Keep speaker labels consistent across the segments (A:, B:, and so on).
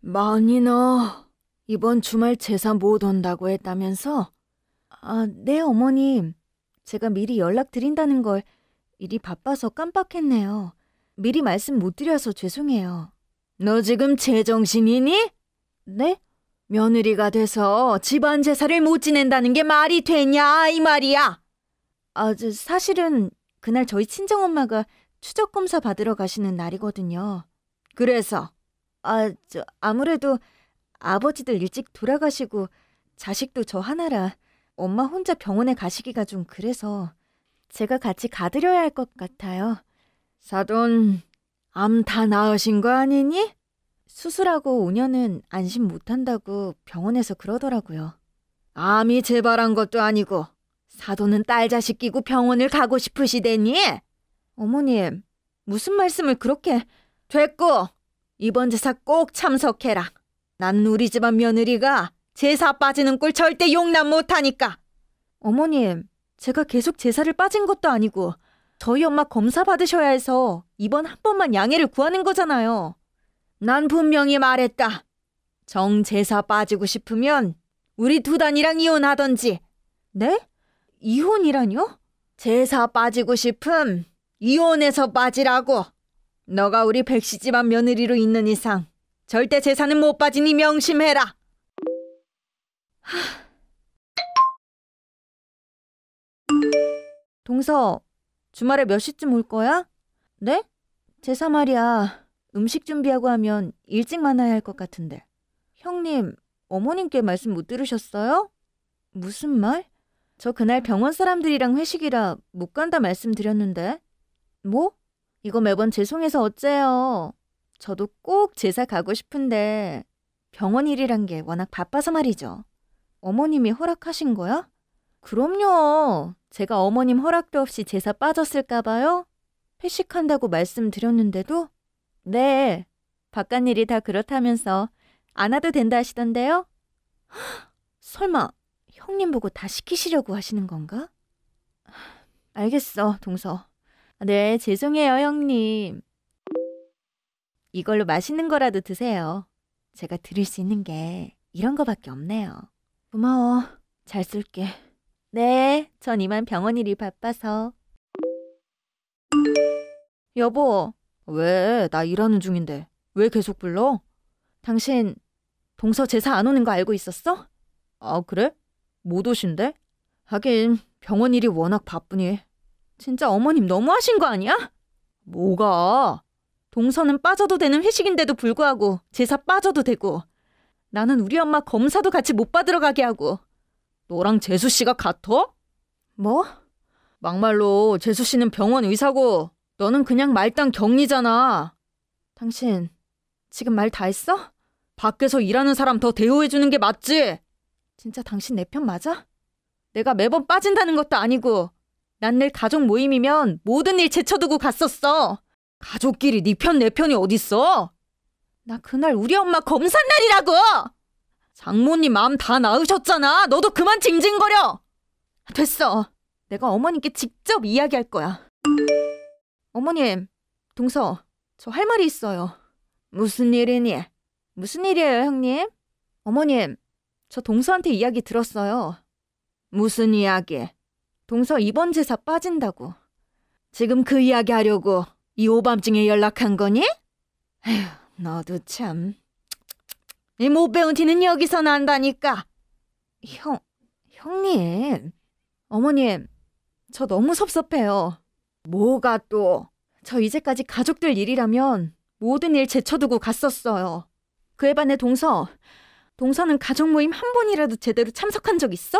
A: 많이 너 이번 주말 제사 못 온다고 했다면서? 아, 네, 어머님. 제가 미리 연락드린다는 걸 일이 바빠서 깜빡했네요. 미리 말씀 못 드려서 죄송해요. 너 지금 제정신이니? 네? 며느리가 돼서 집안 제사를 못 지낸다는 게 말이 되냐, 이 말이야! 아, 저, 사실은 그날 저희 친정엄마가 추적 검사 받으러 가시는 날이거든요. 그래서 아, 저 아무래도 아버지들 일찍 돌아가시고 자식도 저 하나라 엄마 혼자 병원에 가시기가 좀 그래서 제가 같이 가드려야 할 것 같아요. 사돈, 암 다 나으신 거 아니니? 수술하고 5년은 안심 못한다고 병원에서 그러더라고요. 암이 재발한 것도 아니고 사돈은 딸 자식 끼고 병원을 가고 싶으시대니? 어머님, 무슨 말씀을 그렇게... 됐고, 이번 제사 꼭 참석해라. 난 우리 집안 며느리가 제사 빠지는 꼴 절대 용납 못하니까. 어머님, 제가 계속 제사를 빠진 것도 아니고 저희 엄마 검사 받으셔야 해서 이번 한 번만 양해를 구하는 거잖아요. 난 분명히 말했다. 정 제사 빠지고 싶으면 우리 두단이랑 이혼하던지. 네? 이혼이라뇨? 제사 빠지고 싶음 이혼해서 빠지라고. 너가 우리 백씨 집안 며느리로 있는 이상 절대 재산은 못 빠지니 명심해라. 하... 동서, 주말에 몇 시쯤 올 거야? 네? 제사 말이야. 음식 준비하고 하면 일찍 만나야 할 것 같은데. 형님, 어머님께 말씀 못 들으셨어요? 무슨 말? 저 그날 병원 사람들이랑 회식이라 못 간다 말씀드렸는데. 뭐? 이거 매번 죄송해서 어째요. 저도 꼭 제사 가고 싶은데 병원 일이란 게 워낙 바빠서 말이죠. 어머님이 허락하신 거야? 그럼요. 제가 어머님 허락도 없이 제사 빠졌을까봐요. 회식한다고 말씀드렸는데도? 네. 바깥 일이 다 그렇다면서 안 와도 된다 하시던데요? 설마 형님 보고 다 시키시려고 하시는 건가? 알겠어, 동서. 네, 죄송해요, 형님. 이걸로 맛있는 거라도 드세요. 제가 드릴 수 있는 게 이런 거밖에 없네요. 고마워. 잘 쓸게. 네, 전 이만 병원 일이 바빠서. 여보, 왜? 나 일하는 중인데. 왜 계속 불러? 당신 동서 제사 안 오는 거 알고 있었어? 아, 그래? 못 오신데? 하긴 병원 일이 워낙 바쁘니 진짜 어머님 너무하신 거 아니야? 뭐가? 동서는 빠져도 되는 회식인데도 불구하고 제사 빠져도 되고 나는 우리 엄마 검사도 같이 못 받으러 가게 하고 너랑 재수 씨가 같어? 뭐? 막말로 재수 씨는 병원 의사고 너는 그냥 말단 격리잖아. 당신 지금 말 다 했어? 밖에서 일하는 사람 더 대우해주는 게 맞지? 진짜 당신 내 편 맞아? 내가 매번 빠진다는 것도 아니고 난늘 가족 모임이면 모든 일 제쳐두고 갔었어. 가족끼리 네 편 내 편이 어딨어? 나 그날 우리 엄마 검사날이라고 장모님 마음 다 나으셨잖아. 너도 그만 징징거려. 됐어. 내가 어머님께 직접 이야기할 거야. 어머님, 동서, 저 할 말이 있어요. 무슨 일이니? 무슨 일이에요, 형님? 어머님, 저 동서한테 이야기 들었어요. 무슨 이야기? 동서 이번 제사 빠진다고. 지금 그 이야기 하려고 이 오밤중에 연락한 거니? 에휴, 너도 참. 이 못 배운 티는 여기서 난다니까. 형, 형님, 어머님, 저 너무 섭섭해요. 뭐가 또? 저 이제까지 가족들 일이라면 모든 일 제쳐두고 갔었어요. 그에 반해 동서, 동서는 가족 모임 한 번이라도 제대로 참석한 적 있어?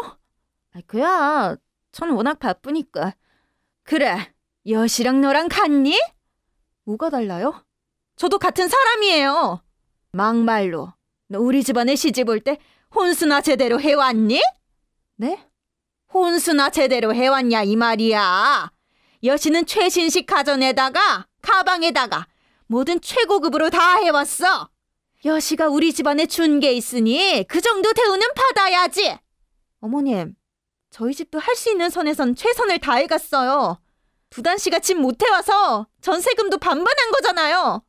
A: 아, 그야 전 워낙 바쁘니까. 그래, 여시랑 너랑 같니? 뭐가 달라요? 저도 같은 사람이에요. 막말로 너 우리 집안에 시집 올 때 혼수나 제대로 해왔니? 네? 혼수나 제대로 해왔냐 이 말이야. 여시는 최신식 가전에다가 가방에다가 모든 최고급으로 다 해왔어. 여시가 우리 집안에 준 게 있으니 그 정도 대우는 받아야지. 어머님, 저희 집도 할 수 있는 선에선 최선을 다해갔어요. 두단 씨가 집 못해와서 전세금도 반반한 거잖아요.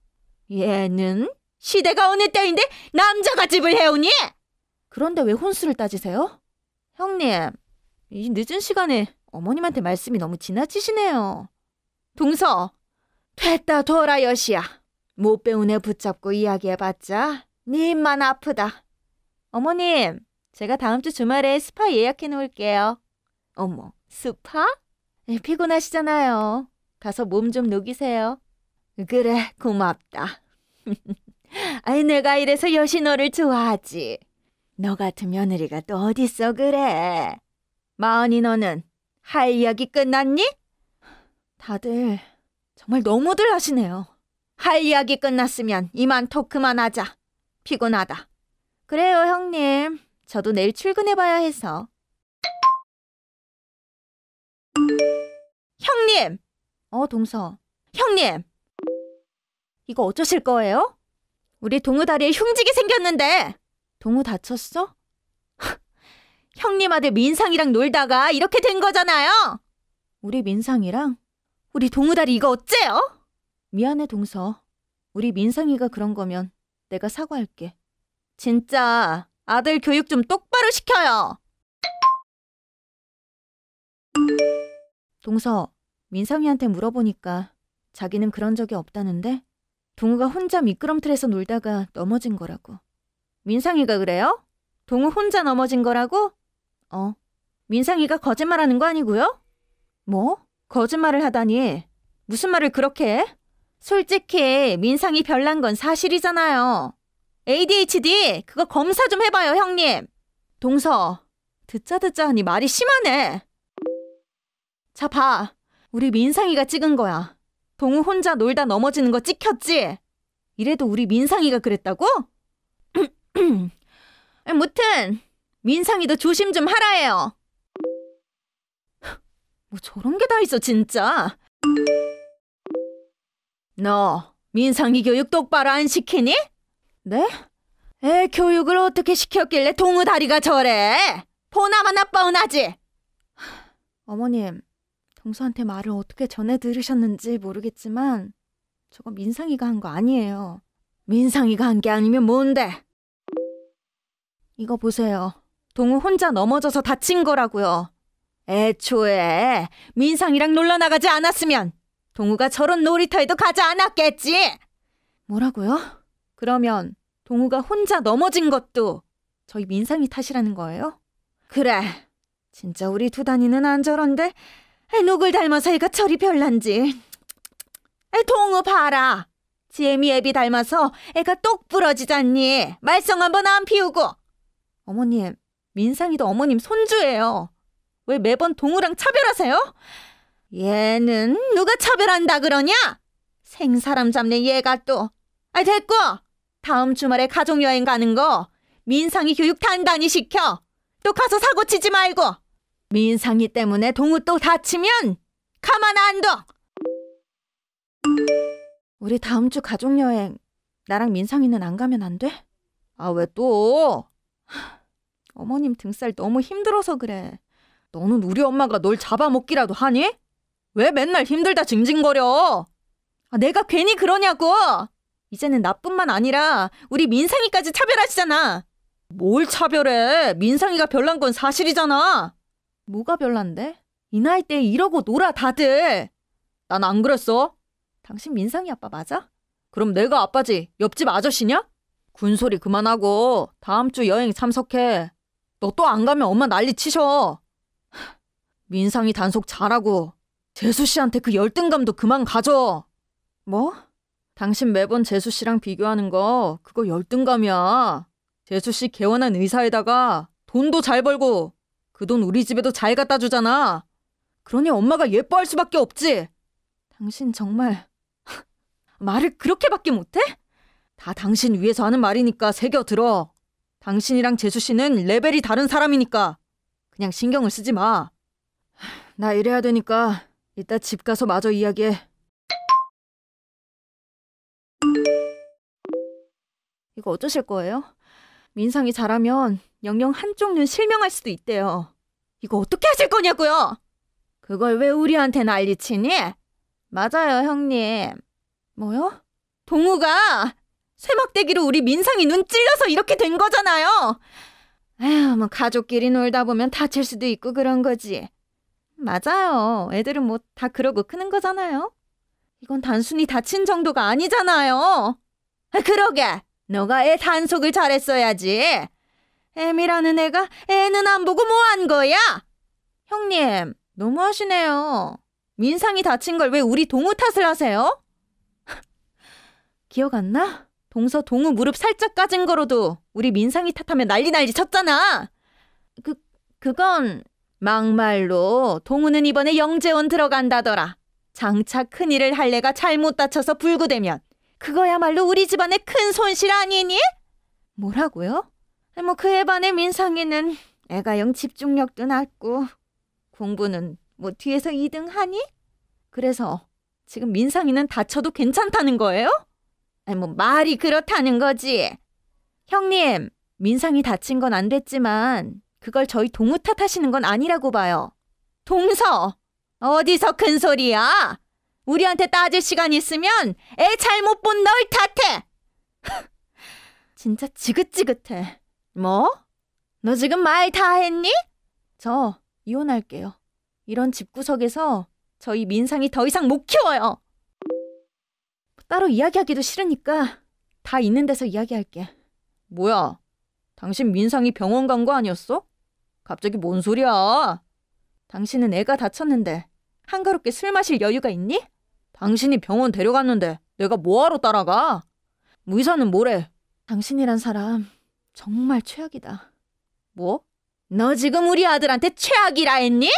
A: 얘는 시대가 어느 때인데 남자가 집을 해오니? 그런데 왜 혼수를 따지세요? 형님, 이 늦은 시간에 어머님한테 말씀이 너무 지나치시네요. 동서, 됐다 돌아 여시야. 못 배운 애 붙잡고 이야기해봤자 네 입만 아프다. 어머님, 제가 다음 주 주말에 스파 예약해 놓을게요. 어머, 스파? 예, 피곤하시잖아요. 가서 몸 좀 녹이세요. 그래, 고맙다. 아이, 내가 이래서 여신호를 좋아하지. 너 같은 며느리가 또 어딨어, 그래. 마흔이 너는 할 이야기 끝났니? 다들 정말 너무들 하시네요. 할 이야기 끝났으면 이만 토크만 하자. 피곤하다. 그래요, 형님. 저도 내일 출근해봐야 해서. 형님! 어, 동서. 형님! 이거 어쩌실 거예요? 우리 동우 다리에 흉지이 생겼는데! 동우 다쳤어? 형님 아들 민상이랑 놀다가 이렇게 된 거잖아요! 우리 민상이랑? 우리 동우 다리 이거 어째요? 미안해, 동서. 우리 민상이가 그런 거면 내가 사과할게. 진짜 아들 교육 좀 똑바로 시켜요. 동서, 민성이한테 물어보니까 자기는 그런 적이 없다는데 동우가 혼자 미끄럼틀에서 놀다가 넘어진 거라고. 민상이가 그래요? 동우 혼자 넘어진 거라고? 어. 민상이가 거짓말하는 거 아니고요? 뭐? 거짓말을 하다니. 무슨 말을 그렇게 해? 솔직히 민상이 별난 건 사실이잖아요. ADHD 그거 검사 좀 해봐요 형님. 동서 듣자 듣자 하니 말이 심하네. 자 봐. 우리 민상이가 찍은 거야. 동우 혼자 놀다 넘어지는 거 찍혔지? 이래도 우리 민상이가 그랬다고? 무튼 민상이도 조심 좀 하라 해요. 뭐 저런 게 다 있어 진짜. 너 민상이 교육 똑바로 안 시키니? 네? 애 교육을 어떻게 시켰길래 동우 다리가 저래? 보나마 나 뻔하지? 어머님, 동수한테 말을 어떻게 전해 들으셨는지 모르겠지만 저거 민상이가 한 거 아니에요. 민상이가 한 게 아니면 뭔데? 이거 보세요. 동우 혼자 넘어져서 다친 거라고요. 애초에 민상이랑 놀러 나가지 않았으면 동우가 저런 놀이터에도 가지 않았겠지. 뭐라고요? 그러면 동우가 혼자 넘어진 것도 저희 민상이 탓이라는 거예요? 그래. 진짜 우리 두 단이는 안 저런데 누굴 닮아서 애가 철이 별난지. 동우 봐라. 지혜미 애비 닮아서 애가 똑 부러지잖니. 말썽 한번 안 피우고. 어머님, 민상이도 어머님 손주예요. 왜 매번 동우랑 차별하세요? 얘는 누가 차별한다 그러냐? 생사람 잡네 얘가 또. 아 됐고 다음 주말에 가족여행 가는 거 민상이 교육 단단히 시켜. 또 가서 사고 치지 말고. 민상이 때문에 동우 또 다치면 가만 안 둬. 우리 다음 주 가족여행 나랑 민상이는 안 가면 안 돼? 아 왜 또? 어머님 등살 너무 힘들어서 그래. 너는 우리 엄마가 널 잡아먹기라도 하니? 왜 맨날 힘들다 징징거려? 아, 내가 괜히 그러냐고! 이제는 나뿐만 아니라 우리 민상이까지 차별하시잖아. 뭘 차별해? 민상이가 별난 건 사실이잖아. 뭐가 별난데? 이 나이 때 이러고 놀아 다들. 난 안 그랬어. 당신 민상이 아빠 맞아? 그럼 내가 아빠지 옆집 아저씨냐? 군소리 그만하고 다음 주 여행 참석해. 너 또 안 가면 엄마 난리 치셔. 민상이 단속 잘하고 재수 씨한테 그 열등감도 그만 가져. 뭐? 당신 매번 재수 씨랑 비교하는 거 그거 열등감이야. 재수 씨 개원한 의사에다가 돈도 잘 벌고 그 돈 우리 집에도 잘 갖다 주잖아. 그러니 엄마가 예뻐할 수밖에 없지. 당신 정말 말을 그렇게밖에 못해? 다 당신 위해서 하는 말이니까 새겨 들어. 당신이랑 재수 씨는 레벨이 다른 사람이니까 그냥 신경을 쓰지 마. 나 이래야 되니까 이따 집 가서 마저 이야기해. 이거 어쩌실 거예요? 민상이 잘하면 영영 한쪽 눈 실명할 수도 있대요. 이거 어떻게 하실 거냐고요? 그걸 왜 우리한테 난리치니? 맞아요, 형님. 뭐요? 동우가 쇠막대기로 우리 민상이 눈 찔려서 이렇게 된 거잖아요. 에휴, 뭐 가족끼리 놀다 보면 다칠 수도 있고 그런 거지. 맞아요. 애들은 뭐 다 그러고 크는 거잖아요. 이건 단순히 다친 정도가 아니잖아요. 아, 그러게. 너가 애 단속을 잘했어야지. 애미라는 애가 애는 안 보고 뭐 한 거야? 형님, 너무하시네요. 민상이 다친 걸 왜 우리 동우 탓을 하세요? 기억 안 나? 동서 동우 무릎 살짝 까진 거로도 우리 민상이 탓하면 난리 난리 쳤잖아. 그 그건 막말로 동우는 이번에 영재원 들어간다더라. 장차 큰일을 할래가 잘못 다쳐서 불구되면 그거야말로 우리 집안의 큰 손실 아니니? 뭐라고요? 뭐 그에 반해 민상이는 애가 영 집중력도 낮고 공부는 뭐 뒤에서 2등 하니? 그래서 지금 민상이는 다쳐도 괜찮다는 거예요? 아니 뭐 말이 그렇다는 거지. 형님, 민상이 다친 건 안 됐지만 그걸 저희 동우 탓하시는 건 아니라고 봐요. 동서, 어디서 큰 소리야? 우리한테 따질 시간 있으면 애 잘못 본 널 탓해. 진짜 지긋지긋해. 뭐? 너 지금 말 다 했니? 저 이혼할게요. 이런 집구석에서 저희 민상이 더 이상 못 키워요. 따로 이야기하기도 싫으니까 다 있는 데서 이야기할게. 뭐야? 당신 민상이 병원 간 거 아니었어? 갑자기 뭔 소리야? 당신은 애가 다쳤는데 한가롭게 술 마실 여유가 있니? 당신이 병원 데려갔는데 내가 뭐하러 따라가? 의사는 뭐 뭐래? 당신이란 사람 정말 최악이다. 뭐? 너 지금 우리 아들한테 최악이라 했니?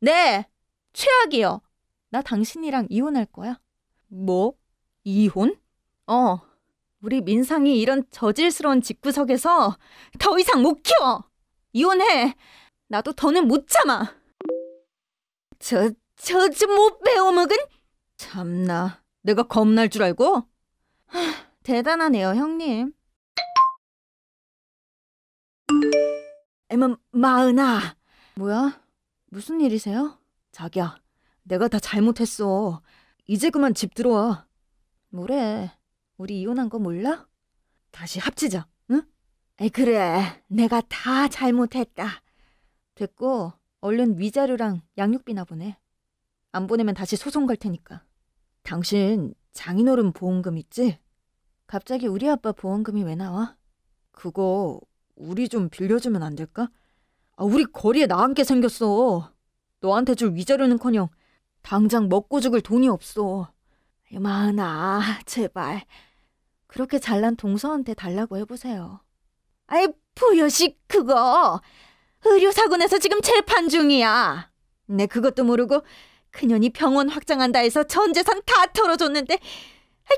A: 네, 최악이요. 나 당신이랑 이혼할 거야. 뭐? 이혼? 어. 우리 민상이 이런 저질스러운 집구석에서 더 이상 못 키워. 이혼해. 나도 더는 못 참아. 저, 저좀못 배워먹은? 참나, 내가 겁날 줄 알고? 하, 대단하네요, 형님. 엠은 마은아. 뭐야? 무슨 일이세요? 자기야, 내가 다 잘못했어. 이제 그만 집 들어와. 뭐래? 우리 이혼한 거 몰라? 다시 합치자, 응? 에 그래. 내가 다 잘못했다. 됐고, 얼른 위자료랑 양육비나 보내. 안 보내면 다시 소송 갈 테니까. 당신 장인어른 보험금 있지? 갑자기 우리 아빠 보험금이 왜 나와? 그거 우리 좀 빌려주면 안 될까? 아, 우리 거리에 나앉게 생겼어. 너한테 줄 위자료는커녕 당장 먹고 죽을 돈이 없어. 이만아, 제발. 그렇게 잘난 동서한테 달라고 해보세요. 아이, 부여식 그거. 의료사고 내서 지금 재판 중이야. 내 네, 그것도 모르고 그년이 병원 확장한다 해서 전 재산 다 털어줬는데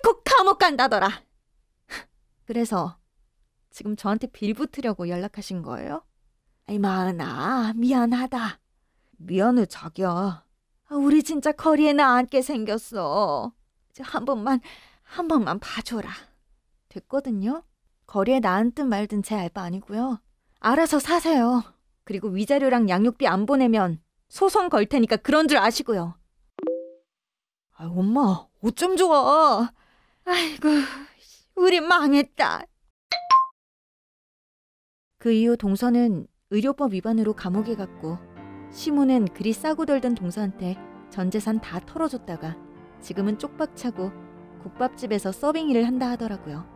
A: 곧 감옥 간다더라. 그래서 지금 저한테 빌붙으려고 연락하신 거예요? 아이 마은아 미안하다. 미안해 자기야. 아, 우리 진짜 거리에 나앉게 생겼어. 한 번만 한 번만 봐줘라. 됐거든요. 거리에 나앉든 말든 제 알바 아니고요. 알아서 사세요. 그리고 위자료랑 양육비 안 보내면 소송 걸 테니까 그런 줄 아시고요. 아, 엄마, 옷좀 줘. 아 아이고, 우리 망했다. 그 이후 동서는 의료법 위반으로 감옥에 갔고 시모는 그리 싸고 덜던 동서한테 전 재산 다 털어줬다가 지금은 쪽박차고 국밥집에서 서빙 일을 한다 하더라고요.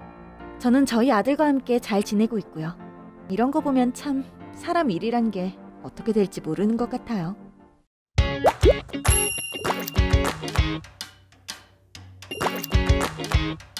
A: 저는 저희 아들과 함께 잘 지내고 있고요. 이런 거 보면 참 사람 일이란 게 어떻게 될지 모르는 것 같아요.
B: Thank you.